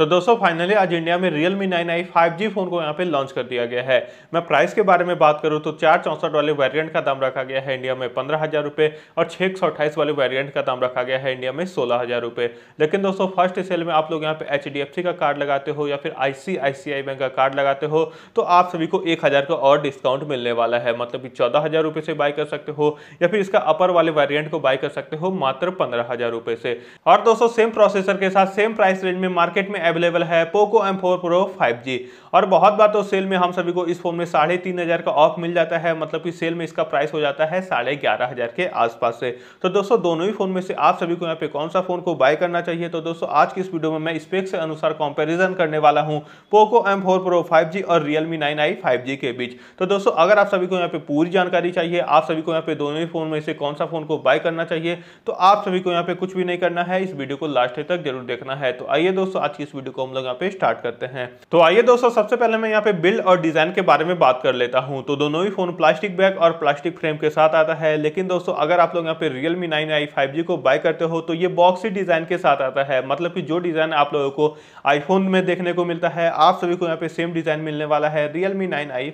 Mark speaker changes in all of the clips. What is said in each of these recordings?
Speaker 1: तो दोस्तों फाइनली आज इंडिया में Realme nine I five phone को यहाँ पे लॉन्च कर दिया गया है मैं प्राइस के बारे में बात करूँ तो चार चौंसठ वाले वेरियंट का दाम रखा गया है इंडिया में पंद्रह हज़ार रुपये और छः सौ अट्ठाईस वाले वेरियंट का दाम रखा गया है इंडिया में सोलह हज़ार रुपये लेकिन दोस्तों फर्स्ट सेल में आप लोग यहाँ पे एच डी एफ सी का कार्ड लगाते हो या फिर आई बैंक का कार्ड लगाते हो तो आप सभी को एक हज़ार का और डिस्काउंट मिलने वाला है मतलब कि चौदह हज़ार रुपये से बाय कर सकते हो या फिर इसका अपर वाले वेरियंट को बाय कर सकते हो मात्र पंद्रह हज़ार रुपये से और दोस्तों सेम प्रोसेसर के साथ सेम प्राइस रेंज में मार्केट में अवेलेबल है Poco M four pro five G और बहुत बार तो सेल में हम सभी को इस फोन में साढ़े तीन हज़ार का ऑफ मिल जाता है मतलब कि सेल में इसका प्राइस हो जाता है साढ़े ग्यारह हज़ार के आसपास से तो दोस्तों दोनों ही फोन में से आप सभी को यहाँ पे कौन सा फोन को बाय करना चाहिए तो दोस्तों आज की इस वीडियो में मैं स्पेक्स के अनुसार कंपेरिजन करने वाला हूँ Poco M four pro five G और रियलमी नाइन आई के बीच तो दोस्तों अगर आप सभी को यहाँ पे पूरी जानकारी चाहिए आप सभी को यहाँ पे दोनों ही फोन में से कौन सा फोन को बाय करना चाहिए तो आप सभी को यहाँ पे कुछ भी नहीं करना है इस वीडियो को लास्ट तक जरूर देखना है तो आइए दोस्तों आज की इस वीडियो को हम लोग यहाँ पे स्टार्ट करते हैं तो आइए दोस्तों सबसे पहले मैं यहाँ पे बिल्ड और डिजाइन के बारे में बात कर लेता हूँ तो दोनों ही फोन प्लास्टिक बैग और प्लास्टिक फ्रेम के साथ आता है लेकिन दोस्तों अगर आप लोग यहाँ पे रियलमी नाइन आई को बाय करते हो तो ये बॉक्स डिजाइन के साथ आता है मतलब की जो डिजाइन आप लोगों को आईफोन में देखने को मिलता है आप सभी को यहाँ पे सेम डिजाइन मिलने वाला है रियलमी नाइन आई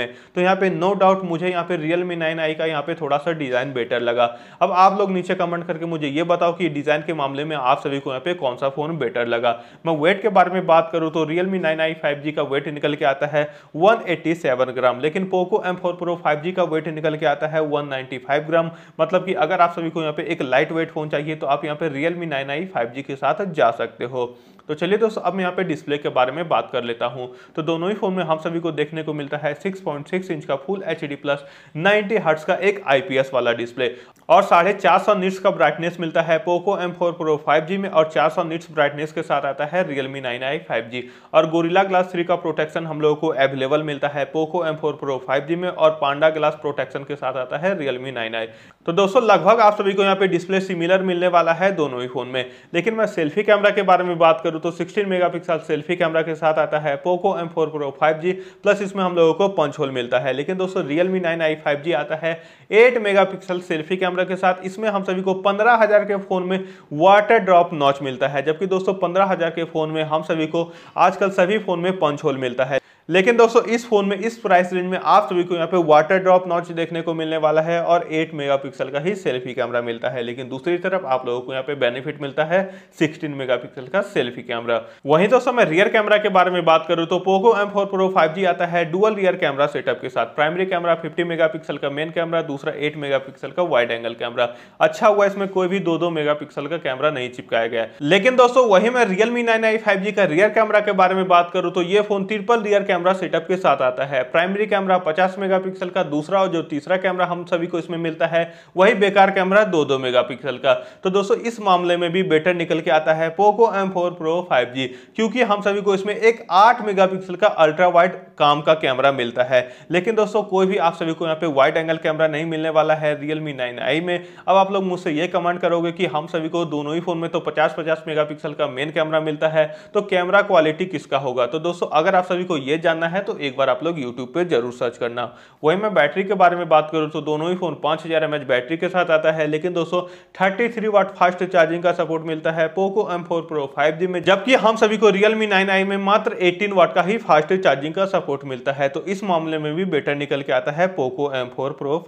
Speaker 1: में तो यहाँ पे नो डाउट मुझे यहाँ पे रियलमी नाइन आई का यहाँ पे थोड़ा सा डिजाइन बेटर लगा अब आप लोग नीचे कमेंट करके मुझे ये बताओ कि डिजाइन के मामले में आप सभी को यहाँ पे कौन सा फोन बेटर लगा मैं वेट के बारे में बात करूं तो रियलमी नाइन आई का वेट निकल के आता है 187 ग्राम लेकिन पोको M4 Pro 5G का वेट निकल के आता है 195 ग्राम मतलब कि अगर आप सभी को यहाँ पे एक लाइट वेट फोन चाहिए तो आप यहाँ पे रियलमी नाइन आई के साथ जा सकते हो तो चलिए दोस्तों अब मैं यहाँ पे डिस्प्ले के बारे में बात कर लेता हूँ तो दोनों ही फोन में हम सभी को देखने को मिलता है 6.6 इंच का full H D plus ninety hertz का एक आईपीएस वाला डिस्प्ले और साढ़े चार सौ निट्स का ब्राइटनेस मिलता है Poco M four pro five में और चार सौ निट्स ब्राइटनेस के साथ आता है Realme nine I five G और गोरिला ग्लास थ्री का प्रोटेक्शन हम लोगों को अवेलेबल मिलता है Poco M four pro five में और पांडा ग्लास प्रोटेक्शन के साथ आता है रियलमी नाइन आई तो दोस्तों लगभग आप सभी को यहाँ पे डिस्प्ले सिमिलर मिलने वाला है दोनों ही फोन में लेकिन मैं सेल्फी कैमरा के बारे में बात करूँ तो सिक्सटीन मेगा सेल्फी कैमरा के साथ आता है Poco M four pro five plus इसमें हम लोगों को पंच होल मिलता है लेकिन दोस्तों रियलमी नाइन आई फाइव आता है eight mega selfie camera camera के साथ इसमें हम सभी को पंद्रह हजार के फोन में वाटर ड्रॉप नॉच मिलता है जबकि दोस्तों पंद्रह हजार के फोन में हम सभी को आजकल सभी फोन में पंच होल मिलता है लेकिन दोस्तों इस फोन में इस प्राइस रेंज में आप सभी को यहाँ पे वाटर ड्रॉप नॉच देखने को मिलने वाला है और 8 मेगापिक्सल का ही सेल्फी कैमरा मिलता है लेकिन दूसरी तरफ आप लोगों को यहाँ पे बेनिफिट मिलता है 16 मेगापिक्सल का सेल्फी कैमरा वहीं दोस्तों मैं रियर कैमरा के बारे में बात करूँ तो Poco M four pro five आता है डुअल रियर कैमरा सेटअप के साथ प्राइमरी कैमरा फिफ्टी मेगा का मेन कैमरा दूसरा एट मेगा का वाइड एंगल कैमरा अच्छा हुआ इसमें कोई भी दो दो मेगा का कैमरा नहीं चिपकाया गया लेकिन दोस्तों वही मैं रियलमी नाइन आई फाइव का रियर कैमरा के बारे में बात करूँ तो ये phone triple rear camera camera setup के साथ आता है प्राइमरी कैमरा 50 मेगापिक्सल का दूसरा और जो तीसरा कैमरा हम सभी को इसमें मिलता है वही बेकार कैमरा दो दो मेगापिक्सल का तो दोस्तों इस मामले में भी बेटर निकल के आता है Poco M four pro five क्योंकि हम सभी को इसमें एक आठ मेगा का अल्ट्रा वाइड काम का कैमरा मिलता है लेकिन दोस्तों कोई भी आप सभी को यहाँ पे वाइड एंगल कैमरा नहीं मिलने वाला है रियल मी नाइन आई में अब आप लोग मुझसे ये कमेंट करोगे कि हम सभी को दोनों ही फोन में तो 50-50 मेगापिक्सल का मेन कैमरा मिलता है तो कैमरा क्वालिटी किसका होगा तो दोस्तों अगर आप सभी को यह जानना है तो एक बार आप लोग यूट्यूब पर जरूर सर्च करना वही मैं बैटरी के बारे में बात करूँ तो दोनों ही फोन पाँच हज़ार एम बैटरी के साथ आता है लेकिन दोस्तों thirty three watt fast charging का सपोर्ट मिलता है Poco M four pro five में जबकि हम सभी को रियलमी नाइन में मात्र एटीन वाट का ही फास्ट चार्जिंग का सपोर्ट मिलता है तो इस मामले में भी बेटर निकल के आता है पोको एम फोर प्रो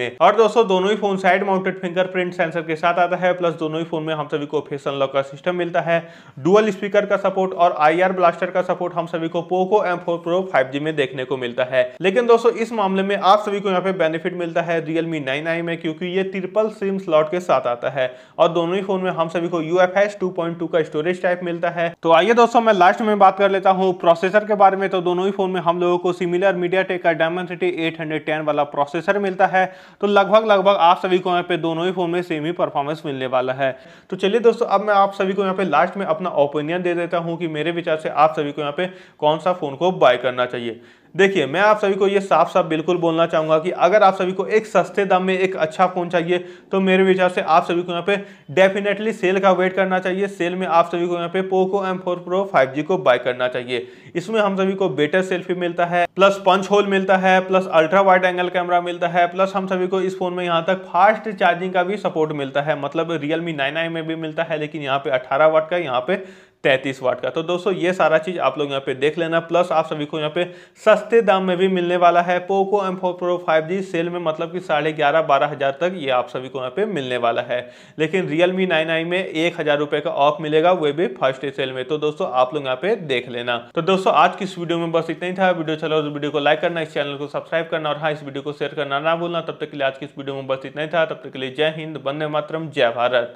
Speaker 1: में और दोस्तों दोनों ही phone side mounted fingerprint sensor के साथ आता है प्लस दोनों ही फोन में हम सभी को फेस अनलॉक का सिस्टम मिलता है डुअल स्पीकर का सपोर्ट और आई ब्लास्टर का सपोर्ट हम सभी को Poco M four pro 5G में देखने को मिलता है लेकिन दोस्तों इस मामले में आप सभी को यहाँ पे बेनिफिट मिलता है रियलमी नाइन आई में क्योंकि ये ट्रिपल सिम स्लॉट के साथ आता है और दोनों ही फोन में हम सभी को यू एफ का स्टोरेज टाइप मिलता है तो आइए दोस्तों मैं लास्ट में बात कर लेता हूँ प्रोसेसर के बारे में तो दोनों ही फोन में हम लोगों को सिमिलर मीडिया टेक का डायमेंसिटी 810 वाला प्रोसेसर मिलता है तो लगभग लगभग आप सभी को यहाँ पे दोनों ही फोन में सेम ही परफॉर्मेंस मिलने वाला है तो चलिए दोस्तों अब मैं आप सभी को यहाँ पे लास्ट में अपना ओपिनियन दे देता हूँ कि मेरे विचार से आप सभी को यहाँ पे कौन सा फोन को बाय करना चाहिए देखिए मैं आप सभी को ये साफ साफ बिल्कुल बोलना चाहूँगा कि अगर आप सभी को एक सस्ते दाम में एक अच्छा फ़ोन चाहिए तो मेरे विचार से आप सभी को यहाँ पे डेफिनेटली सेल का वेट करना चाहिए सेल में आप सभी को यहाँ पे पोको M4 Pro 5G को बाय करना चाहिए इसमें हम सभी को बेटर सेल्फी मिलता है प्लस पंच होल मिलता है plus ultra wide angle camera मिलता है प्लस हम सभी को इस फोन में यहाँ तक फास्ट चार्जिंग का भी सपोर्ट मिलता है मतलब रियलमी नाइन में भी मिलता है लेकिन यहाँ पे अठारह वाट का यहाँ पे तैंतीस वाट का तो दोस्तों ये सारा चीज़ आप लोग यहाँ पे देख लेना प्लस आप सभी को यहाँ पे सस्ते दाम में भी मिलने वाला है Poco M four pro five G sale में मतलब कि साढ़े ग्यारह बारह हज़ार तक ये आप सभी को यहाँ पे मिलने वाला है लेकिन रियल मी नाइन आई में एक हज़ार रुपए का ऑफ मिलेगा वे भी फर्स्ट सेल में तो दोस्तों आप लोग यहाँ पे देख लेना तो दोस्तों आज की इस वीडियो में बस इतना ही था वीडियो चलो उस वीडियो को लाइक करना इस चैनल को सब्सक्राइब करना और हाँ इस वीडियो को शेयर करना ना भूलना तब तक के लिए आज की इस वीडियो में बस इतना ही था तब तक के लिए जय हिंद बंदे मातरम जय भारत